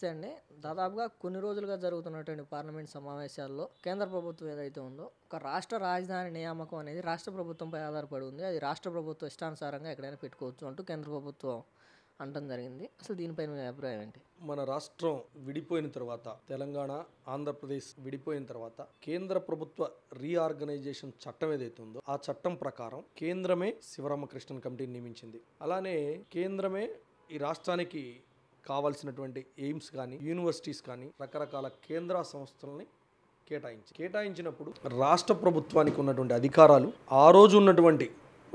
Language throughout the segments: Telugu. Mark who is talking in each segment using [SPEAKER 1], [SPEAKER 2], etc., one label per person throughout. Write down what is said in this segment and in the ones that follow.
[SPEAKER 1] నమస్తే అండి దాదాపుగా కొన్ని రోజులుగా జరుగుతున్నటువంటి పార్లమెంట్ సమావేశాల్లో కేంద్ర ప్రభుత్వం ఏదైతే ఉందో ఒక రాష్ట్ర రాజధాని నియామకం అనేది రాష్ట్ర ప్రభుత్వంపై ఆధారపడి ఉంది అది రాష్ట్ర ప్రభుత్వం ఇష్టానుసారంగా ఎక్కడైనా పెట్టుకోవచ్చు అంటూ కేంద్ర ప్రభుత్వం అంటం జరిగింది అసలు దీనిపై మీ అభిప్రాయం ఏంటి మన రాష్ట్రం విడిపోయిన తర్వాత తెలంగాణ ఆంధ్రప్రదేశ్ విడిపోయిన
[SPEAKER 2] తర్వాత కేంద్ర ప్రభుత్వ రీఆర్గనైజేషన్ చట్టం ఏదైతే ఉందో ఆ చట్టం ప్రకారం కేంద్రమే శివరామకృష్ణన్ కమిటీని నియమించింది అలానే కేంద్రమే ఈ రాష్ట్రానికి కావాల్సినటువంటి ఎయిమ్స్ కానీ యూనివర్సిటీస్ కానీ రకరకాల కేంద్ర సంస్థలని కేటాయించి కేటాయించినప్పుడు రాష్ట్ర ప్రభుత్వానికి ఉన్నటువంటి అధికారాలు ఆ రోజు ఉన్నటువంటి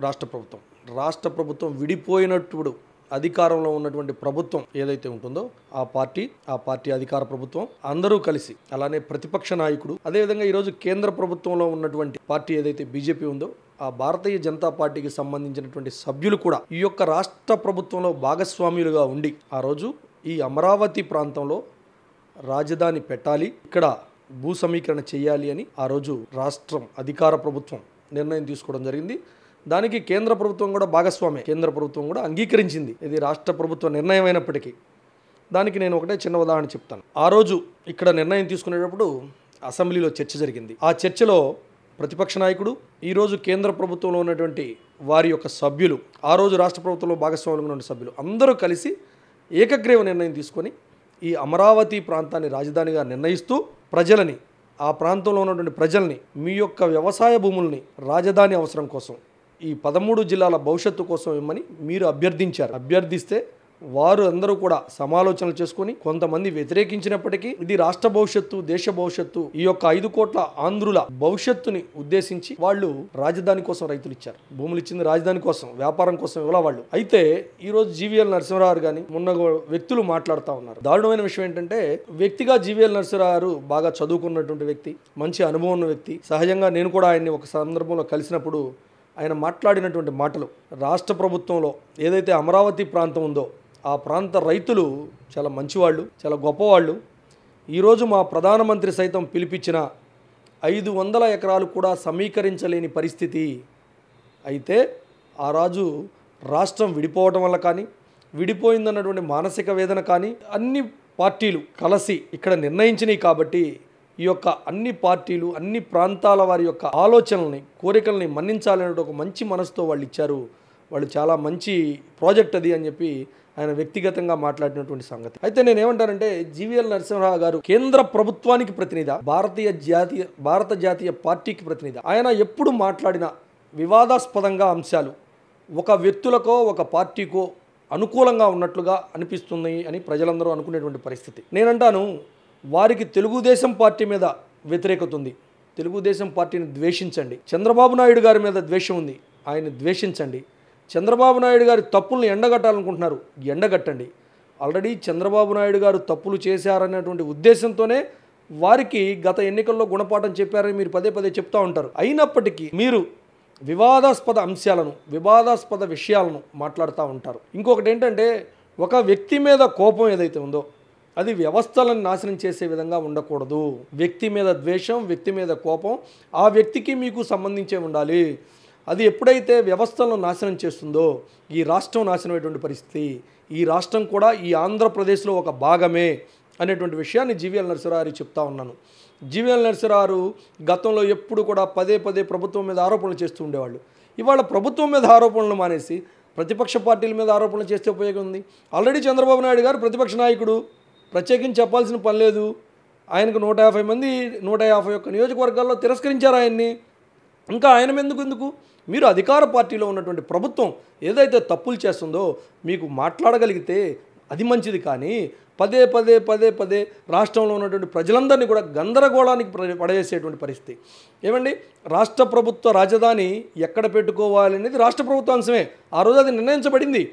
[SPEAKER 2] రాష్ట్ర ప్రభుత్వం రాష్ట్ర ప్రభుత్వం విడిపోయినప్పుడు అధికారంలో ఉన్నటువంటి ప్రభుత్వం ఏదైతే ఉంటుందో ఆ పార్టీ ఆ పార్టీ అధికార ప్రభుత్వం అందరూ కలిసి అలానే ప్రతిపక్ష నాయకుడు అదేవిధంగా ఈరోజు కేంద్ర ప్రభుత్వంలో ఉన్నటువంటి పార్టీ ఏదైతే బీజేపీ ఉందో ఆ భారతీయ జనతా పార్టీకి సంబంధించినటువంటి సభ్యులు కూడా ఈ యొక్క రాష్ట్ర ప్రభుత్వంలో భాగస్వామ్యులుగా ఉండి ఆ రోజు ఈ అమరావతి ప్రాంతంలో రాజధాని పెట్టాలి ఇక్కడ భూ సమీకరణ చేయాలి అని ఆ రోజు రాష్ట్రం అధికార ప్రభుత్వం నిర్ణయం తీసుకోవడం జరిగింది దానికి కేంద్ర ప్రభుత్వం కూడా భాగస్వామే కేంద్ర ప్రభుత్వం కూడా అంగీకరించింది ఇది రాష్ట్ర ప్రభుత్వ నిర్ణయం అయినప్పటికీ దానికి నేను ఒకటే చిన్న ఉదాహరణ చెప్తాను ఆ రోజు ఇక్కడ నిర్ణయం తీసుకునేటప్పుడు అసెంబ్లీలో చర్చ జరిగింది ఆ చర్చలో ప్రతిపక్ష నాయకుడు ఈరోజు కేంద్ర ప్రభుత్వంలో ఉన్నటువంటి వారి యొక్క సభ్యులు ఆ రోజు రాష్ట్ర ప్రభుత్వంలో భాగస్వాములు ఉన్న సభ్యులు అందరూ కలిసి ఏకగ్రీవ నిర్ణయం తీసుకొని ఈ అమరావతి ప్రాంతాన్ని రాజధానిగా నిర్ణయిస్తూ ప్రజలని ఆ ప్రాంతంలో ఉన్నటువంటి ప్రజల్ని మీ యొక్క వ్యవసాయ భూముల్ని రాజధాని అవసరం కోసం ఈ పదమూడు జిల్లాల భవిష్యత్తు కోసం ఇమ్మని మీరు అభ్యర్థించారు అభ్యర్థిస్తే వారు అందరూ కూడా సమాలోచనలు చేసుకుని కొంతమంది వ్యతిరేకించినప్పటికీ ఇది రాష్ట్ర భవిష్యత్తు దేశ భవిష్యత్తు ఈ యొక్క ఐదు కోట్ల ఆంధ్రుల భవిష్యత్తుని ఉద్దేశించి వాళ్ళు రాజధాని కోసం రైతులు ఇచ్చారు భూములు ఇచ్చింది రాజధాని కోసం వ్యాపారం కోసం ఇవ్వాల వాళ్ళు అయితే ఈరోజు జీవీఎల్ నరసింహరావు గారు మొన్న వ్యక్తులు మాట్లాడుతూ ఉన్నారు దారుణమైన విషయం ఏంటంటే వ్యక్తిగా జీవీఎల్ నరసింహరావు బాగా చదువుకున్నటువంటి వ్యక్తి మంచి అనుభవం ఉన్న వ్యక్తి సహజంగా నేను కూడా ఆయన్ని ఒక సందర్భంలో కలిసినప్పుడు ఆయన మాట్లాడినటువంటి మాటలు రాష్ట్ర ప్రభుత్వంలో ఏదైతే అమరావతి ప్రాంతం ఉందో ఆ ప్రాంత రైతులు చాలా మంచివాళ్ళు చాలా గొప్పవాళ్ళు ఈరోజు మా ప్రధానమంత్రి సైతం పిలిపించిన ఐదు వందల ఎకరాలు కూడా సమీకరించలేని పరిస్థితి అయితే ఆ రాజు రాష్ట్రం విడిపోవడం వల్ల కానీ విడిపోయిందన్నటువంటి మానసిక వేదన కానీ అన్ని పార్టీలు కలిసి ఇక్కడ నిర్ణయించినాయి కాబట్టి ఈ యొక్క అన్ని పార్టీలు అన్ని ప్రాంతాల వారి యొక్క ఆలోచనల్ని కోరికల్ని మన్నించాలనే ఒక మంచి మనసుతో వాళ్ళు ఇచ్చారు వాళ్ళు చాలా మంచి ప్రాజెక్ట్ అది అని చెప్పి ఆయన వ్యక్తిగతంగా మాట్లాడినటువంటి సంగతి అయితే నేను ఏమంటానంటే జీవీఎల్ నరసింహరావు గారు కేంద్ర ప్రభుత్వానికి ప్రతినిధి భారతీయ జాతీయ భారత జాతీయ పార్టీకి ప్రతినిధి ఆయన ఎప్పుడు మాట్లాడిన వివాదాస్పదంగా అంశాలు ఒక వ్యక్తులకో ఒక పార్టీకో అనుకూలంగా ఉన్నట్లుగా అనిపిస్తుంది అని ప్రజలందరూ అనుకునేటువంటి పరిస్థితి నేనంటాను వారికి తెలుగుదేశం పార్టీ మీద వ్యతిరేకత ఉంది తెలుగుదేశం పార్టీని ద్వేషించండి చంద్రబాబు నాయుడు గారి మీద ద్వేషం ఉంది ఆయన ద్వేషించండి చంద్రబాబు నాయుడు గారి తప్పుల్ని ఎండగట్టాలనుకుంటున్నారు ఎండగట్టండి ఆల్రెడీ చంద్రబాబు నాయుడు గారు తప్పులు చేశారనేటువంటి ఉద్దేశంతోనే వారికి గత ఎన్నికల్లో గుణపాఠం చెప్పారని మీరు పదే పదే చెప్తూ ఉంటారు అయినప్పటికీ మీరు వివాదాస్పద అంశాలను వివాదాస్పద విషయాలను మాట్లాడుతూ ఉంటారు ఇంకొకటి ఏంటంటే ఒక వ్యక్తి మీద కోపం ఏదైతే ఉందో అది వ్యవస్థలను నాశనం చేసే విధంగా ఉండకూడదు వ్యక్తి మీద ద్వేషం వ్యక్తి మీద కోపం ఆ వ్యక్తికి మీకు సంబంధించే ఉండాలి అది ఎప్పుడైతే వ్యవస్థలను నాశనం చేస్తుందో ఈ రాష్ట్రం నాశనమైనటువంటి పరిస్థితి ఈ రాష్ట్రం కూడా ఈ ఆంధ్రప్రదేశ్లో ఒక భాగమే అనేటువంటి విషయాన్ని జీవీఎల్ నరసింహారు చెప్తా ఉన్నాను జీవీఎల్ నరసింహారు గతంలో ఎప్పుడు కూడా పదే పదే ప్రభుత్వం మీద ఆరోపణలు చేస్తూ ఉండేవాళ్ళు ఇవాళ ప్రభుత్వం మీద ఆరోపణలు మానేసి ప్రతిపక్ష పార్టీల మీద ఆరోపణలు చేస్తే ఉపయోగం ఉంది ఆల్రెడీ చంద్రబాబు నాయుడు గారు ప్రతిపక్ష నాయకుడు ప్రత్యేకించి చెప్పాల్సిన పని లేదు ఆయనకు నూట యాభై మంది నూట యాభై ఒక్క నియోజకవర్గాల్లో తిరస్కరించారు ఆయన్ని ఇంకా ఆయన ఎందుకు ఎందుకు మీరు అధికార పార్టీలో ఉన్నటువంటి ప్రభుత్వం ఏదైతే తప్పులు చేస్తుందో మీకు మాట్లాడగలిగితే అది మంచిది కానీ పదే పదే పదే పదే రాష్ట్రంలో ఉన్నటువంటి ప్రజలందరినీ కూడా గందరగోళానికి పడేసేటువంటి పరిస్థితి ఏమండి రాష్ట్ర ప్రభుత్వ రాజధాని ఎక్కడ పెట్టుకోవాలి అనేది రాష్ట్ర ప్రభుత్వ అంశమే ఆ రోజు అది నిర్ణయించబడింది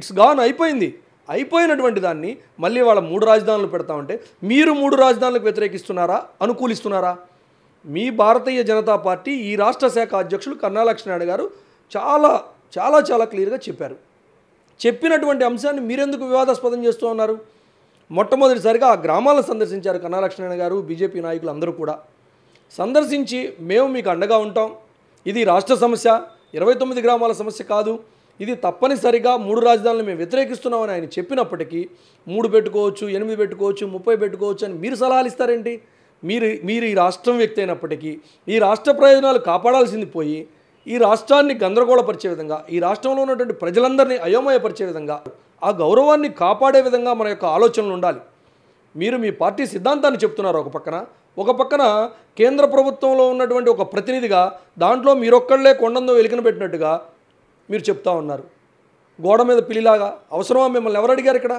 [SPEAKER 2] ఇట్స్ గాన్ అయిపోయింది అయిపోయినటువంటి దాన్ని మళ్ళీ వాళ్ళ మూడు రాజధానులు పెడతామంటే మీరు మూడు రాజధానులకు వ్యతిరేకిస్తున్నారా అనుకూలిస్తున్నారా మీ భారతీయ జనతా పార్టీ ఈ రాష్ట్ర శాఖ అధ్యక్షులు కన్నా లక్ష్మీనాయుడు గారు చాలా చాలా చాలా క్లియర్గా చెప్పారు చెప్పినటువంటి అంశాన్ని మీరెందుకు వివాదాస్పదం చేస్తూ ఉన్నారు మొట్టమొదటిసారిగా ఆ గ్రామాలను సందర్శించారు కన్నా లక్ష్మీనారాయణ గారు బీజేపీ నాయకులు అందరూ కూడా సందర్శించి మేము మీకు అండగా ఉంటాం ఇది రాష్ట్ర సమస్య ఇరవై తొమ్మిది గ్రామాల సమస్య కాదు ఇది తప్పనిసరిగా మూడు రాజధానులు మేము వ్యతిరేకిస్తున్నామని ఆయన చెప్పినప్పటికీ మూడు పెట్టుకోవచ్చు ఎనిమిది పెట్టుకోవచ్చు ముప్పై పెట్టుకోవచ్చు అని మీరు సలహాలు ఇస్తారేంటి మీరు మీరు ఈ రాష్ట్రం వ్యక్తి అయినప్పటికీ ఈ రాష్ట్ర ప్రయోజనాలు కాపాడాల్సింది పోయి ఈ రాష్ట్రాన్ని గందరగోళపరిచే విధంగా ఈ రాష్ట్రంలో ఉన్నటువంటి ప్రజలందరినీ అయోమయపరిచే విధంగా ఆ గౌరవాన్ని కాపాడే విధంగా మన యొక్క ఆలోచనలు ఉండాలి మీరు మీ పార్టీ సిద్ధాంతాన్ని చెప్తున్నారు ఒక పక్కన ఒక పక్కన కేంద్ర ప్రభుత్వంలో ఉన్నటువంటి ఒక ప్రతినిధిగా దాంట్లో మీరొక్కళ్లే కొండందో వెలికిన పెట్టినట్టుగా మీరు చెప్తా ఉన్నారు గోడ మీద పిల్లిలాగా అవసరమా మిమ్మల్ని ఎవరు అడిగారు ఇక్కడ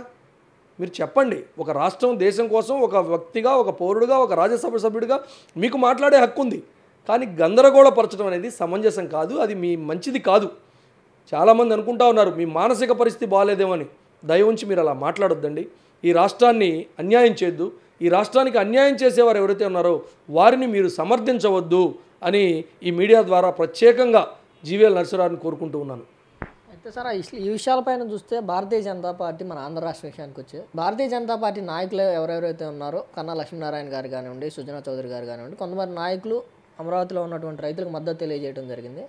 [SPEAKER 2] మీరు చెప్పండి ఒక రాష్ట్రం దేశం కోసం ఒక వ్యక్తిగా ఒక పౌరుడుగా ఒక రాజ్యసభ సభ్యుడిగా మీకు మాట్లాడే హక్కు ఉంది కానీ గందరగోళపరచడం అనేది సమంజసం కాదు అది మీ మంచిది కాదు చాలామంది అనుకుంటా ఉన్నారు మీ మానసిక పరిస్థితి బాగాలేదేమని దయ ఉంచి మీరు అలా మాట్లాడొద్దండి ఈ రాష్ట్రాన్ని అన్యాయం చేయొద్దు ఈ రాష్ట్రానికి అన్యాయం చేసేవారు ఎవరైతే ఉన్నారో వారిని మీరు సమర్థించవద్దు అని ఈ మీడియా ద్వారా ప్రత్యేకంగా జీవీఎల్ నరసరావుని కోరుకుంటూ ఉన్నాను
[SPEAKER 1] అయితే సార్ ఈ విషయాలపైన చూస్తే భారతీయ జనతా పార్టీ మన ఆంధ్ర రాష్ట్ర విషయానికి వచ్చే భారతీయ జనతా పార్టీ నాయకులు ఎవరెవరైతే ఉన్నారో కన్నా లక్ష్మీనారాయణ గారు కానివ్వండి సుజనా చౌదరి గారు కానివ్వండి కొంతమంది నాయకులు అమరావతిలో ఉన్నటువంటి రైతులకు మద్దతు తెలియజేయడం జరిగింది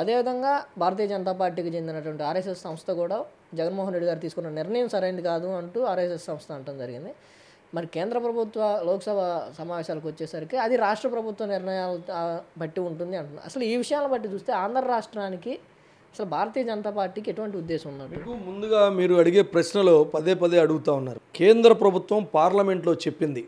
[SPEAKER 1] అదేవిధంగా భారతీయ జనతా పార్టీకి చెందినటువంటి ఆర్ఎస్ఎస్ సంస్థ కూడా జగన్మోహన్ రెడ్డి గారు తీసుకున్న నిర్ణయం సరైనది కాదు అంటూ ఆర్ఎస్ఎస్ సంస్థ అనడం జరిగింది మరి కేంద్ర ప్రభుత్వ లోక్సభ సమావేశాలకు వచ్చేసరికి అది రాష్ట్ర ప్రభుత్వ నిర్ణయాలు బట్టి ఉంటుంది అంటున్నారు అసలు ఈ విషయాలను బట్టి చూస్తే ఆంధ్ర రాష్ట్రానికి అసలు భారతీయ జనతా పార్టీకి ఎటువంటి ఉద్దేశం ఉన్నారు
[SPEAKER 2] ముందుగా మీరు అడిగే ప్రశ్నలో పదే పదే అడుగుతూ ఉన్నారు కేంద్ర ప్రభుత్వం పార్లమెంట్లో చెప్పింది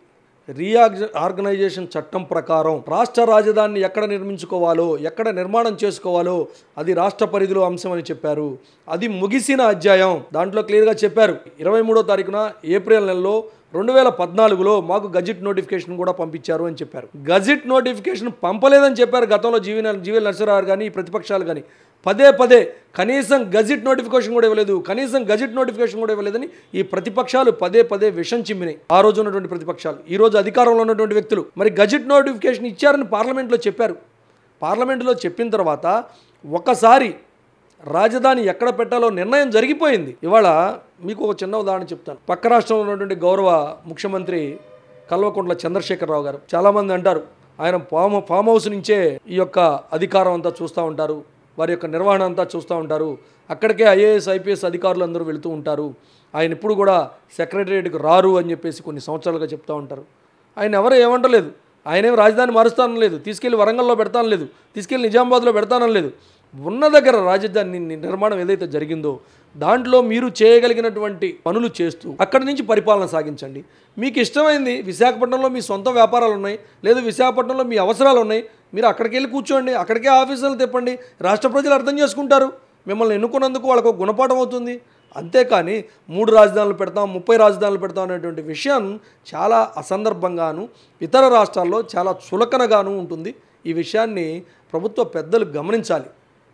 [SPEAKER 2] రీఆర్గ ఆర్గనైజేషన్ చట్టం ప్రకారం రాష్ట్ర రాజధానిని ఎక్కడ నిర్మించుకోవాలో ఎక్కడ నిర్మాణం చేసుకోవాలో అది రాష్ట్ర పరిధిలో అంశం అని చెప్పారు అది ముగిసిన అధ్యాయం దాంట్లో క్లియర్గా చెప్పారు ఇరవై మూడో తారీఖున ఏప్రిల్ నెలలో రెండు వేల పద్నాలుగులో మాకు గజిట్ నోటిఫికేషన్ కూడా పంపించారు అని చెప్పారు గజిట్ నోటిఫికేషన్ పంపలేదని చెప్పారు గతంలో జీవి జీవీ నరసరావు గారు కానీ ప్రతిపక్షాలు కానీ పదే పదే కనీసం గజిట్ నోటిఫికేషన్ కూడా ఇవ్వలేదు కనీసం గజిట్ నోటిఫికేషన్ కూడా ఇవ్వలేదని ఈ ప్రతిపక్షాలు పదే పదే విషం చిమ్మినాయి ఆ రోజు ఉన్నటువంటి ప్రతిపక్షాలు ఈ రోజు అధికారంలో ఉన్నటువంటి వ్యక్తులు మరి గజిట్ నోటిఫికేషన్ ఇచ్చారని పార్లమెంట్లో చెప్పారు పార్లమెంటులో చెప్పిన తర్వాత ఒకసారి రాజధాని ఎక్కడ పెట్టాలో నిర్ణయం జరిగిపోయింది ఇవాళ మీకు ఒక చిన్న ఉదాహరణ చెప్తాను పక్క రాష్ట్రంలో ఉన్నటువంటి గౌరవ ముఖ్యమంత్రి కల్వకుంట్ల చంద్రశేఖరరావు గారు చాలామంది అంటారు ఆయన ఫామ్ ఫామ్ హౌస్ నుంచే ఈ యొక్క అధికారం అంతా చూస్తూ ఉంటారు వారి యొక్క నిర్వహణ అంతా చూస్తూ ఉంటారు అక్కడికే ఐఏఎస్ ఐపీఎస్ అధికారులు అందరూ వెళుతూ ఉంటారు ఆయన ఇప్పుడు కూడా సెక్రటరియేట్కి రారు అని చెప్పేసి కొన్ని సంవత్సరాలుగా చెప్తూ ఉంటారు ఆయన ఎవరు ఏమంటలేదు ఆయనేం రాజధాని మారుస్తానం లేదు తీసుకెళ్లి వరంగల్లో పెడతాను లేదు తీసుకెళ్లి నిజామాబాద్లో పెడతానం లేదు ఉన్న దగ్గర రాజధాని నిర్మాణం ఏదైతే జరిగిందో దాంట్లో మీరు చేయగలిగినటువంటి పనులు చేస్తూ అక్కడి నుంచి పరిపాలన సాగించండి మీకు ఇష్టమైంది విశాఖపట్నంలో మీ సొంత వ్యాపారాలు ఉన్నాయి లేదు విశాఖపట్నంలో మీ అవసరాలు ఉన్నాయి మీరు అక్కడికి వెళ్ళి కూర్చోండి అక్కడికే ఆఫీసులు తెప్పండి రాష్ట్ర ప్రజలు అర్థం చేసుకుంటారు మిమ్మల్ని ఎన్నుకున్నందుకు వాళ్ళకు గుణపాఠం అవుతుంది అంతేకాని మూడు రాజధానులు పెడతాం ముప్పై రాజధానులు పెడతాం అనేటువంటి విషయం చాలా అసందర్భంగాను ఇతర రాష్ట్రాల్లో చాలా చులకనగాను ఉంటుంది ఈ విషయాన్ని ప్రభుత్వ పెద్దలు గమనించాలి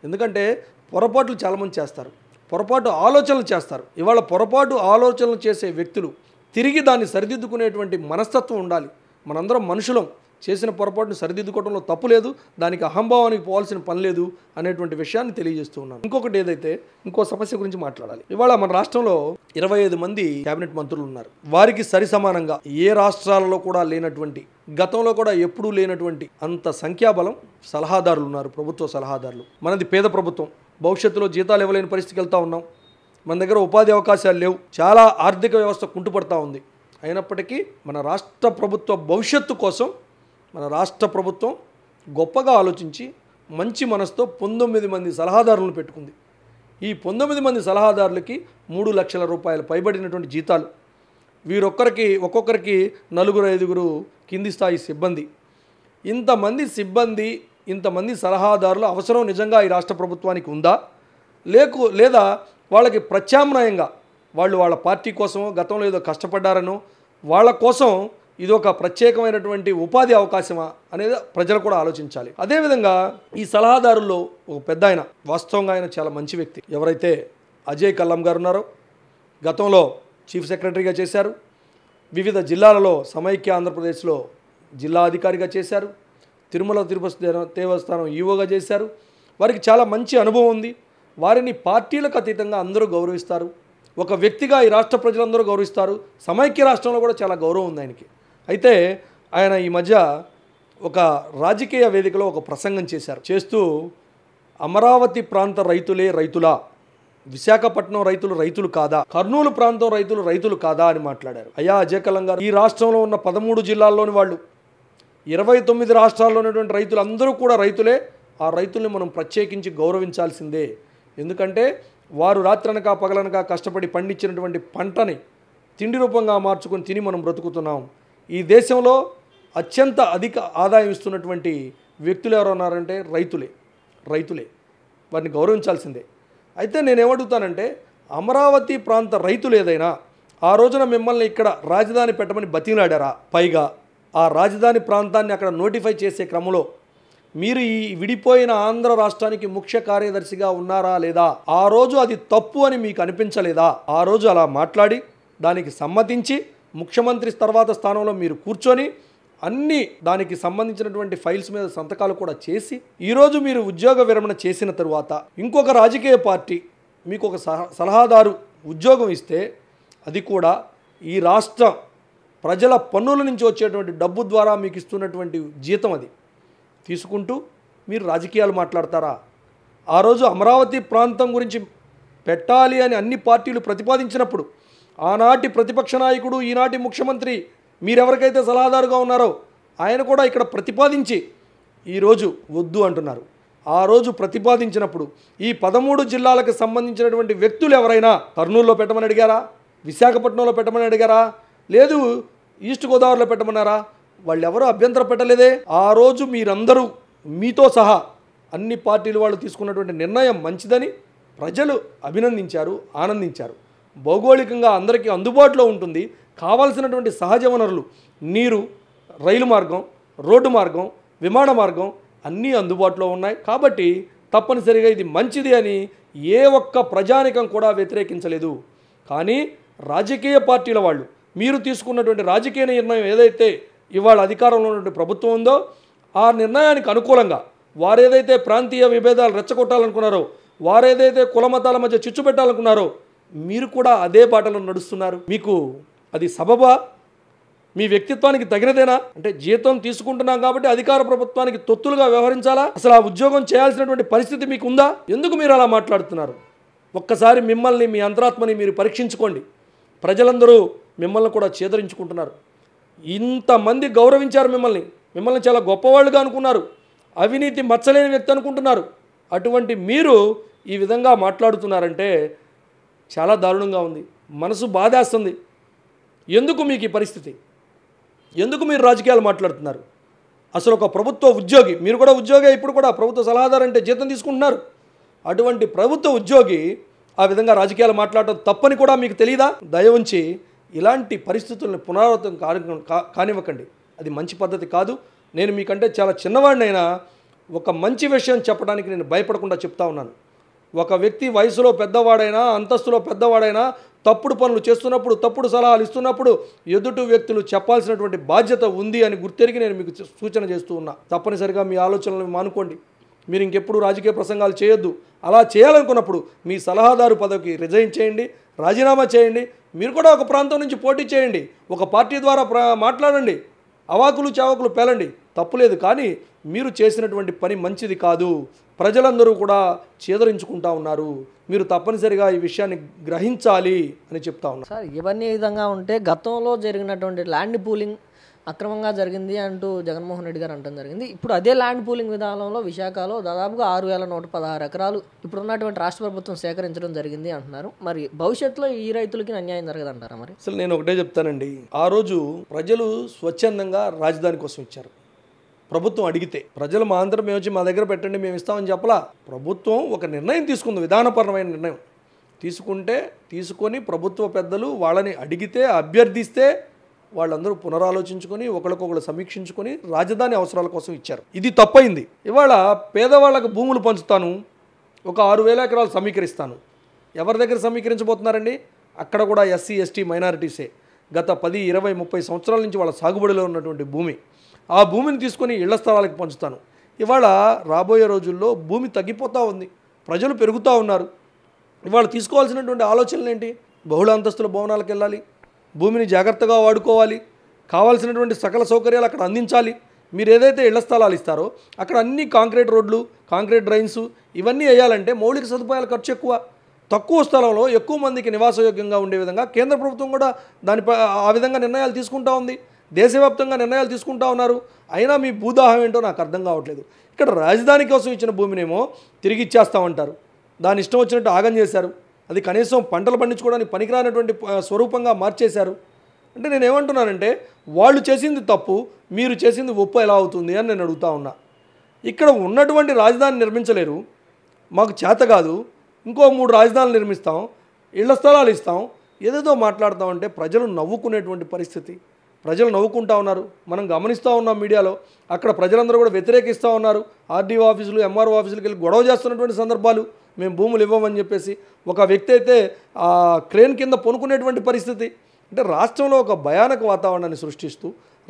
[SPEAKER 2] ఎందుకంటే పొరపాట్లు చాలామంది చేస్తారు పొరపాటు ఆలోచనలు చేస్తారు ఇవాళ పొరపాటు ఆలోచనలు చేసే వ్యక్తులు తిరిగి దాన్ని సరిదిద్దుకునేటువంటి మనస్తత్వం ఉండాలి మనందరం మనుషులం చేసిన పొరపాటును సరిదిద్దుకోవడంలో తప్పు లేదు దానికి అహంభావానికి పోవాల్సిన పని లేదు అనేటువంటి విషయాన్ని తెలియజేస్తూ ఉన్నాను ఇంకొకటి ఏదైతే ఇంకో సమస్య గురించి మాట్లాడాలి ఇవాళ మన రాష్ట్రంలో ఇరవై ఐదు మంది కేబినెట్ మంత్రులు ఉన్నారు వారికి సరి సమానంగా ఏ రాష్ట్రాలలో కూడా లేనటువంటి గతంలో కూడా ఎప్పుడూ లేనటువంటి అంత సంఖ్యాబలం సలహాదారులు ఉన్నారు ప్రభుత్వ సలహాదారులు మనది పేద ప్రభుత్వం భవిష్యత్తులో జీతాలు ఇవ్వలేని పరిస్థితికి వెళ్తూ ఉన్నాం మన దగ్గర ఉపాధి అవకాశాలు లేవు చాలా ఆర్థిక వ్యవస్థ కుంటుపడతా ఉంది అయినప్పటికీ మన రాష్ట్ర ప్రభుత్వ భవిష్యత్తు కోసం మన రాష్ట్ర ప్రభుత్వం గొప్పగా ఆలోచించి మంచి మనసుతో పంతొమ్మిది మంది సలహాదారులను పెట్టుకుంది ఈ పంతొమ్మిది మంది సలహాదారులకి మూడు లక్షల రూపాయలు పైబడినటువంటి జీతాలు వీరొక్కరికి ఒక్కొక్కరికి నలుగురు ఐదుగురు కింది స్థాయి సిబ్బంది ఇంతమంది సిబ్బంది ఇంతమంది సలహాదారులు అవసరం నిజంగా ఈ రాష్ట్ర ప్రభుత్వానికి ఉందా లేకు లేదా వాళ్ళకి ప్రత్యామ్నాయంగా వాళ్ళు వాళ్ళ పార్టీ కోసమో గతంలో ఏదో కష్టపడ్డారనో వాళ్ళ కోసం ఇది ఒక ప్రత్యేకమైనటువంటి ఉపాధి అవకాశమా అనేది ప్రజలు కూడా ఆలోచించాలి అదేవిధంగా ఈ సలహాదారుల్లో ఒక పెద్ద ఆయన వాస్తవంగా ఆయన చాలా మంచి వ్యక్తి ఎవరైతే అజయ్ కల్లం గారు ఉన్నారో గతంలో చీఫ్ సెక్రటరీగా చేశారు వివిధ జిల్లాలలో సమైక్య ఆంధ్రప్రదేశ్లో జిల్లా అధికారిగా చేశారు తిరుమల తిరుపతి దేవస్థానం ఈవోగా చేశారు వారికి చాలా మంచి అనుభవం ఉంది వారిని పార్టీలకు అతీతంగా అందరూ గౌరవిస్తారు ఒక వ్యక్తిగా ఈ రాష్ట్ర ప్రజలందరూ గౌరవిస్తారు సమైక్య రాష్ట్రంలో కూడా చాలా గౌరవం ఉంది ఆయనకి అయితే ఆయన ఈ మధ్య ఒక రాజకీయ వేదికలో ఒక ప్రసంగం చేశారు చేస్తూ అమరావతి ప్రాంత రైతులే రైతులా విశాఖపట్నం రైతులు రైతులు కాదా కర్నూలు ప్రాంతం రైతులు రైతులు కాదా అని మాట్లాడారు అయ్యా అజయకలం గారు ఈ రాష్ట్రంలో ఉన్న పదమూడు జిల్లాల్లోని వాళ్ళు ఇరవై తొమ్మిది రాష్ట్రాల్లో ఉన్నటువంటి రైతులు అందరూ కూడా రైతులే ఆ రైతుల్ని మనం ప్రత్యేకించి గౌరవించాల్సిందే ఎందుకంటే వారు రాత్రనక పగలనక కష్టపడి పండించినటువంటి పంటని తిండి రూపంగా మార్చుకొని తిని మనం బ్రతుకుతున్నాం ఈ దేశంలో అత్యంత అధిక ఆదాయం ఇస్తున్నటువంటి వ్యక్తులు ఎవరు ఉన్నారంటే రైతులే రైతులే వారిని గౌరవించాల్సిందే అయితే నేను ఏమడుగుతానంటే అమరావతి ప్రాంత రైతులు ఏదైనా ఆ రోజున మిమ్మల్ని ఇక్కడ రాజధాని పెట్టమని బతికినాడారా పైగా ఆ రాజధాని ప్రాంతాన్ని అక్కడ నోటిఫై చేసే క్రమంలో మీరు ఈ విడిపోయిన ఆంధ్ర రాష్ట్రానికి ముఖ్య కార్యదర్శిగా ఉన్నారా లేదా ఆ రోజు అది తప్పు అని మీకు అనిపించలేదా ఆ రోజు అలా మాట్లాడి దానికి సమ్మతించి ముఖ్యమంత్రి తర్వాత స్థానంలో మీరు కూర్చొని అన్ని దానికి సంబంధించినటువంటి ఫైల్స్ మీద సంతకాలు కూడా చేసి ఈరోజు మీరు ఉద్యోగ విరమణ చేసిన తరువాత ఇంకొక రాజకీయ పార్టీ మీకు ఒక సలహాదారు ఉద్యోగం ఇస్తే అది కూడా ఈ రాష్ట్ర ప్రజల పన్నుల నుంచి వచ్చేటువంటి డబ్బు ద్వారా మీకు ఇస్తున్నటువంటి జీతం అది తీసుకుంటూ మీరు రాజకీయాలు మాట్లాడతారా ఆ రోజు అమరావతి ప్రాంతం గురించి పెట్టాలి అని అన్ని పార్టీలు ప్రతిపాదించినప్పుడు ఆనాటి ప్రతిపక్ష నాయకుడు ఈనాటి ముఖ్యమంత్రి మీరెవరికైతే సలహాదారుగా ఉన్నారో ఆయన కూడా ఇక్కడ ప్రతిపాదించి ఈరోజు వద్దు అంటున్నారు ఆ రోజు ప్రతిపాదించినప్పుడు ఈ పదమూడు జిల్లాలకు సంబంధించినటువంటి వ్యక్తులు ఎవరైనా కర్నూలులో పెట్టమని అడిగారా విశాఖపట్నంలో పెట్టమని అడిగారా లేదు ఈస్ట్ గోదావరిలో పెట్టమన్నారా వాళ్ళెవరూ అభ్యంతర పెట్టలేదే ఆ రోజు మీరందరూ మీతో సహా అన్ని పార్టీలు వాళ్ళు తీసుకున్నటువంటి నిర్ణయం మంచిదని ప్రజలు అభినందించారు ఆనందించారు భౌగోళికంగా అందరికీ అందుబాటులో ఉంటుంది కావాల్సినటువంటి సహజ వనరులు నీరు రైలు మార్గం రోడ్డు మార్గం విమాన మార్గం అన్నీ అందుబాటులో ఉన్నాయి కాబట్టి తప్పనిసరిగా ఇది మంచిది అని ఏ ఒక్క ప్రజానికం కూడా వ్యతిరేకించలేదు కానీ రాజకీయ పార్టీల వాళ్ళు మీరు తీసుకున్నటువంటి రాజకీయ నిర్ణయం ఏదైతే ఇవాళ అధికారంలో ఉన్నటువంటి ప్రభుత్వం ఉందో ఆ నిర్ణయానికి అనుకూలంగా వారేదైతే ప్రాంతీయ విభేదాలు రెచ్చగొట్టాలనుకున్నారో వారేదైతే కులమతాల మధ్య చిచ్చు పెట్టాలనుకున్నారో మీరు కూడా అదే బాటలో నడుస్తున్నారు మీకు అది సబబా మీ వ్యక్తిత్వానికి తగినదేనా అంటే జీతం తీసుకుంటున్నాం కాబట్టి అధికార ప్రభుత్వానికి తొత్తులుగా వ్యవహరించాలా అసలు ఆ ఉద్యోగం చేయాల్సినటువంటి పరిస్థితి మీకు ఉందా ఎందుకు మీరు అలా మాట్లాడుతున్నారు ఒక్కసారి మిమ్మల్ని మీ అంతరాత్మని మీరు పరీక్షించుకోండి ప్రజలందరూ మిమ్మల్ని కూడా చేదరించుకుంటున్నారు ఇంతమంది గౌరవించారు మిమ్మల్ని మిమ్మల్ని చాలా గొప్పవాళ్ళుగా అనుకున్నారు అవినీతి మచ్చలేని వ్యక్తి అనుకుంటున్నారు అటువంటి మీరు ఈ విధంగా మాట్లాడుతున్నారంటే చాలా దారుణంగా ఉంది మనసు బాధేస్తుంది ఎందుకు మీకు ఈ పరిస్థితి ఎందుకు మీరు రాజకీయాలు మాట్లాడుతున్నారు అసలు ఒక ప్రభుత్వ ఉద్యోగి మీరు కూడా ఉద్యోగి ఇప్పుడు కూడా ప్రభుత్వ సలహాదారు అంటే జీతం తీసుకుంటున్నారు అటువంటి ప్రభుత్వ ఉద్యోగి ఆ విధంగా రాజకీయాలు మాట్లాడటం తప్పని కూడా మీకు తెలియదా దయ ఉంచి ఇలాంటి పరిస్థితులను పునరావృతం కాని కానివ్వకండి అది మంచి పద్ధతి కాదు నేను మీకంటే చాలా చిన్నవాడినైనా ఒక మంచి విషయం చెప్పడానికి నేను భయపడకుండా చెప్తా ఉన్నాను ఒక వ్యక్తి వయసులో పెద్దవాడైనా అంతస్తులో పెద్దవాడైనా తప్పుడు పనులు చేస్తున్నప్పుడు తప్పుడు సలహాలు ఇస్తున్నప్పుడు ఎదుటి వ్యక్తులు చెప్పాల్సినటువంటి బాధ్యత ఉంది అని గుర్తెరిగి నేను మీకు సూచన చేస్తూ ఉన్నా తప్పనిసరిగా మీ ఆలోచనలను మానుకోండి మీరు ఇంకెప్పుడు రాజకీయ ప్రసంగాలు చేయొద్దు అలా చేయాలనుకున్నప్పుడు మీ సలహాదారు పదవికి రిజైన్ చేయండి రాజీనామా చేయండి మీరు కూడా ఒక ప్రాంతం నుంచి పోటీ చేయండి ఒక పార్టీ ద్వారా మాట్లాడండి అవాకులు చావాకులు పేలండి తప్పులేదు కానీ మీరు చేసినటువంటి పని మంచిది కాదు ప్రజలందరూ కూడా చేదరించుకుంటా ఉన్నారు మీరు తప్పనిసరిగా ఈ విషయాన్ని గ్రహించాలి అని చెప్తా ఉన్నారు
[SPEAKER 1] సార్ ఇవన్నీ విధంగా ఉంటే గతంలో జరిగినటువంటి ల్యాండ్ పూలింగ్ అక్రమంగా జరిగింది అంటూ జగన్మోహన్ రెడ్డి గారు అంటం జరిగింది ఇప్పుడు అదే ల్యాండ్ పూలింగ్ విధానంలో విశాఖలో దాదాపుగా ఆరు వేల నూట పదహారు ఎకరాలు ఇప్పుడున్నటువంటి రాష్ట్ర ప్రభుత్వం సేకరించడం జరిగింది అంటున్నారు మరి భవిష్యత్తులో ఈ రైతులకి అన్యాయం జరగదంటారా మరి
[SPEAKER 2] అసలు నేను ఒకటే చెప్తానండి ఆ రోజు ప్రజలు స్వచ్ఛందంగా రాజధాని కోసం ఇచ్చారు ప్రభుత్వం అడిగితే ప్రజలు మా అందరం మేము మా దగ్గర పెట్టండి మేము ఇస్తామని చెప్పలా ప్రభుత్వం ఒక నిర్ణయం తీసుకుంది విధానపరమైన నిర్ణయం తీసుకుంటే తీసుకొని ప్రభుత్వ పెద్దలు వాళ్ళని అడిగితే అభ్యర్థిస్తే వాళ్ళందరూ పునరాలోచించుకొని ఒకరికొకరు సమీక్షించుకొని రాజధాని అవసరాల కోసం ఇచ్చారు ఇది తప్పైంది ఇవాళ పేదవాళ్ళకు భూములు పంచుతాను ఒక ఆరు వేల ఎకరాలు సమీకరిస్తాను ఎవరి దగ్గర సమీకరించబోతున్నారండి అక్కడ కూడా ఎస్సీ ఎస్టీ మైనారిటీసే గత పది ఇరవై ముప్పై సంవత్సరాల నుంచి వాళ్ళ సాగుబడిలో ఉన్నటువంటి భూమి ఆ భూమిని తీసుకొని ఇళ్ల స్థలాలకు పంచుతాను ఇవాళ రాబోయే రోజుల్లో భూమి తగ్గిపోతూ ఉంది ప్రజలు పెరుగుతూ ఉన్నారు ఇవాళ తీసుకోవాల్సినటువంటి ఆలోచనలు ఏంటి బహుళ అంతస్తుల భవనాలకు వెళ్ళాలి భూమిని జాగ్రత్తగా వాడుకోవాలి కావాల్సినటువంటి సకల సౌకర్యాలు అక్కడ అందించాలి మీరు ఏదైతే ఇళ్ల స్థలాలు ఇస్తారో అక్కడ అన్ని కాంక్రీట్ రోడ్లు కాంక్రీట్ డ్రైన్స్ ఇవన్నీ వేయాలంటే మౌలిక సదుపాయాల ఖర్చు ఎక్కువ తక్కువ స్థలంలో ఎక్కువ మందికి నివాసయోగ్యంగా ఉండే విధంగా కేంద్ర ప్రభుత్వం కూడా దానిపై ఆ విధంగా నిర్ణయాలు తీసుకుంటా ఉంది దేశవ్యాప్తంగా నిర్ణయాలు తీసుకుంటా ఉన్నారు అయినా మీ భూదాహం ఏంటో నాకు అర్థం కావట్లేదు ఇక్కడ రాజధాని కోసం ఇచ్చిన భూమినేమో తిరిగి ఇచ్చేస్తామంటారు దాని ఇష్టం వచ్చినట్టు ఆగం చేశారు అది కనీసం పంటలు పండించుకోవడానికి పనికిరానటువంటి స్వరూపంగా మార్చేశారు అంటే నేను ఏమంటున్నానంటే వాళ్ళు చేసింది తప్పు మీరు చేసింది ఒప్పు ఎలా అవుతుంది అని నేను అడుగుతా ఉన్నా ఇక్కడ ఉన్నటువంటి రాజధాని నిర్మించలేరు మాకు చేత కాదు ఇంకో మూడు రాజధానులు నిర్మిస్తాం ఇళ్ల స్థలాలు ఇస్తాం ఏదేదో మాట్లాడతామంటే ప్రజలు నవ్వుకునేటువంటి పరిస్థితి ప్రజలు నవ్వుకుంటా ఉన్నారు మనం గమనిస్తూ ఉన్నాం మీడియాలో అక్కడ ప్రజలందరూ కూడా వ్యతిరేకిస్తూ ఉన్నారు ఆర్డీఓ ఆఫీసులు ఎంఆర్ఓ ఆఫీసులకు వెళ్ళి గొడవ చేస్తున్నటువంటి సందర్భాలు మేము భూములు ఇవ్వమని చెప్పేసి ఒక వ్యక్తి అయితే ఆ క్రేన్ కింద పొనుకునేటువంటి పరిస్థితి అంటే రాష్ట్రంలో ఒక భయానక వాతావరణాన్ని సృష్టిస్తూ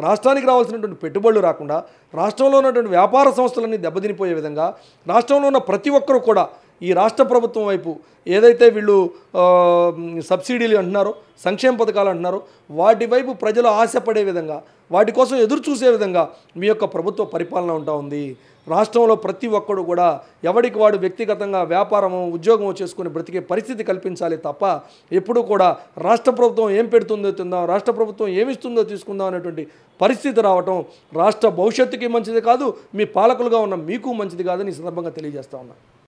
[SPEAKER 2] రాష్ట్రానికి రావాల్సినటువంటి పెట్టుబడులు రాకుండా రాష్ట్రంలో ఉన్నటువంటి వ్యాపార సంస్థలన్నీ దెబ్బతినిపోయే విధంగా రాష్ట్రంలో ఉన్న ప్రతి ఒక్కరూ కూడా ఈ రాష్ట్ర ప్రభుత్వం వైపు ఏదైతే వీళ్ళు సబ్సిడీలు అంటున్నారో సంక్షేమ పథకాలు అంటున్నారో వాటి వైపు ప్రజలు ఆశపడే విధంగా వాటి కోసం ఎదురు చూసే విధంగా మీ యొక్క ప్రభుత్వ పరిపాలన ఉంటా ఉంది రాష్ట్రంలో ప్రతి ఒక్కడు కూడా ఎవడికి వాడు వ్యక్తిగతంగా వ్యాపారము ఉద్యోగం చేసుకుని బ్రతికే పరిస్థితి కల్పించాలి తప్ప ఎప్పుడు కూడా రాష్ట్ర ప్రభుత్వం ఏం పెడుతుందో తిందాం రాష్ట్ర ప్రభుత్వం ఏమిస్తుందో తీసుకుందాం అనేటువంటి పరిస్థితి రావటం రాష్ట్ర భవిష్యత్తుకి మంచిది కాదు మీ పాలకులుగా ఉన్న మీకు మంచిది కాదని ఈ సందర్భంగా తెలియజేస్తా ఉన్నాను